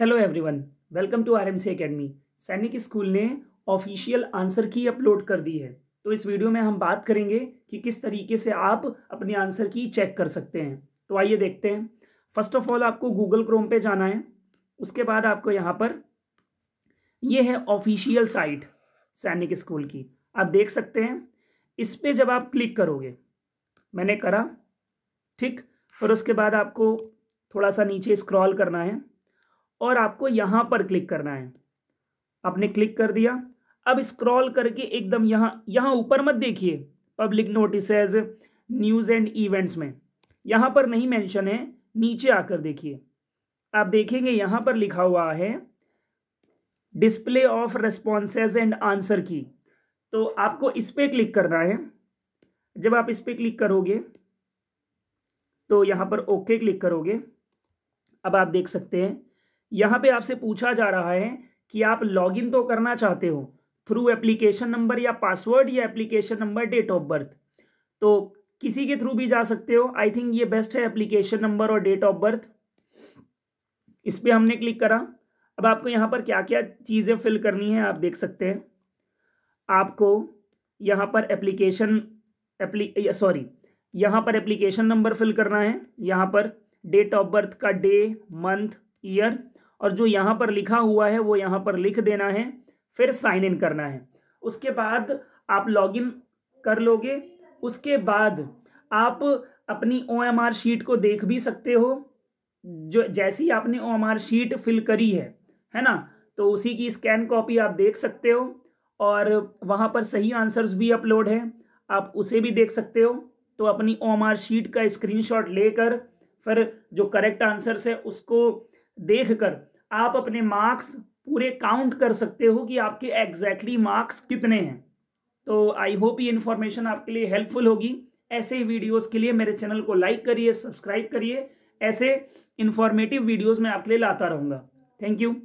hello everyone welcome to RMC academy सैनिक school ने official answer key upload कर दी है तो इस वीडियो में हम बात करेंगे कि किस तरीके से आप अपनी आंसर की चेक कर सकते हैं तो आइए देखते हैं फर्स्ट ऑफ ऑल आपको गूगल क्रोम पे जाना है उसके बाद आपको यहाँ पर यह है ऑफिशियल साइट सैनिक स्कूल की आप देख सकते हैं इस पर जब आप क्लिक करोगे मैंने करा ठीक और उसके बाद आपको थोड़ा सा नीचे स्क्रॉल करना है और आपको यहां पर क्लिक करना है आपने क्लिक कर दिया अब स्क्रॉल करके एकदम यहाँ यहाँ ऊपर मत देखिए public notices news and events में यहाँ पर नहीं मेंशन है नीचे आकर देखिए आप देखेंगे यहां पर लिखा हुआ है display of responses and answer key तो आपको इस पर क्लिक करना है जब आप इस पर क्लिक करोगे तो यहाँ पर ओके क्लिक करोगे अब आप देख सकते हैं यहाँ पे आपसे पूछा जा रहा है कि आप लॉगिन तो करना चाहते हो थ्रू एप्लीकेशन नंबर या पासवर्ड या application number date of birth तो किसी के थ्रू भी जा सकते हो आई थिंक ये बेस्ट है एप्लीकेशन नंबर और डेट ऑफ बर्थ इस पर हमने क्लिक करा अब आपको यहाँ पर क्या क्या चीज़ें फिल करनी है आप देख सकते हैं आपको यहाँ पर एप्लीकेशन एप्ली सॉरी यहाँ पर एप्लीकेशन नंबर फिल करना है यहाँ पर डेट ऑफ बर्थ का डे मंथ ईयर और जो यहाँ पर लिखा हुआ है वो यहाँ पर लिख देना है फिर साइन इन करना है उसके बाद आप लॉग इन कर लोगे उसके बाद आप अपनी ओ एम आर शीट को देख भी सकते हो जो जैसी आपने O M R sheet fill करी है है ना तो उसी की स्कैन कॉपी आप देख सकते हो और वहाँ पर सही आंसर्स भी अपलोड है आप उसे भी देख सकते हो तो अपनी ओ एम आर शीट का स्क्रीनशॉट लेकर फिर जो करेक्ट आंसर्स है उसको देख कर आप अपने मार्क्स पूरे काउंट कर सकते हो कि आपके एग्जैक्टली मार्क्स कितने हैं तो आई होप ये इन्फॉर्मेशन आपके लिए हेल्पफुल होगी ऐसे ही वीडियोस के लिए मेरे चैनल को लाइक करिए सब्सक्राइब करिए ऐसे इन्फॉर्मेटिव वीडियोस मैं आपके लिए लाता रहूँगा थैंक यू